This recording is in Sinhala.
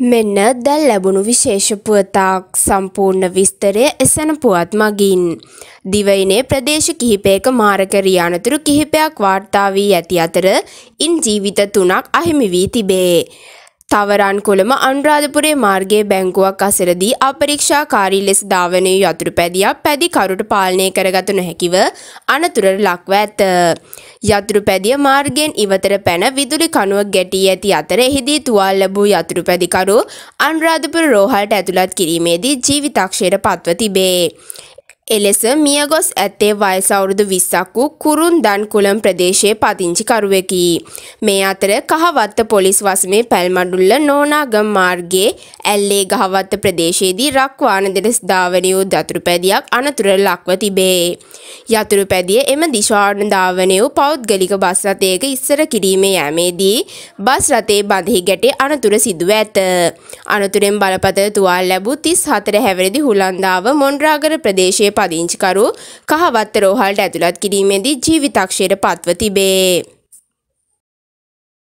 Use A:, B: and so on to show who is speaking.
A: මෙන්න දැල් ලැබුණු විශේෂ පුවතක් සම්පූර්ණ විස්තරය එසන පුවත් මගින්. දිවයිනේ ප්‍රදේශ කිහිපයක මාරකරී අනතුරු කිහිපයක් වාර්තා වී ඇති අතර ඉන් ජීවිත තුනක් අහිමි වී තිබේ. තවරන්කොළම අනුරාධපුරේ මාර්ගයේ බැංකුවක් අසරදී අපරීක්ෂාකාරී ලෙස ධාවනය යතුරු පැදියක් පැදිකරුට පාලනය කරගත නොහැකිව අනතුරට ලක්ව ඇත. යතුරු පැදිය මාර්ගෙන් ඉවතර පැන විදුලි කණුව ගැටී ඇති අතර එහිදී තුවාල් ලැබූ යතුරු පැදිකරු අනුරාධපුර රෝහලට ඇතුළත් කිරීමේදී ජීවිතක්ෂයට පත්ව තිබේ. එලෙස මියගොස් ඇත්තේ වයස අවුරුදු 20ක් වූ කුරුන්දන් කුලම් ප්‍රදේශයේ පදිංචිකරුවෙකි. මේ අතර කහවත්ත පොලිස් වසමේ පැල්මඩුල්ල නෝනාගම් මාර්ගයේ ඇල්ලේ ගහවත්ත ප්‍රදේශයේදී රක්වානදෙන ධාවනය වූ දතුරු පැදියක් අනතුර ලක්ව තිබේ. යතුරු පැදිය එම දිශාන ධාවනය වූ පෞද්ගලික බස් රථයක ඉස්සර කිරීමේ යෑමේදී බස් රථයේ බඳෙහි ගැටේ අනතුර සිදුව ඇත. අනතුරෙන් බලපතල තුවාල ලැබූ 34 හැවිරිදි හුලන්දාව මොණ්ඩරාගල ප්‍රදේශයේ පදිංචිකරු කහවත්තර රෝහලට ඇතුළත් කිරීමේදී ජීවිතක්ෂයට පත්ව තිබේ.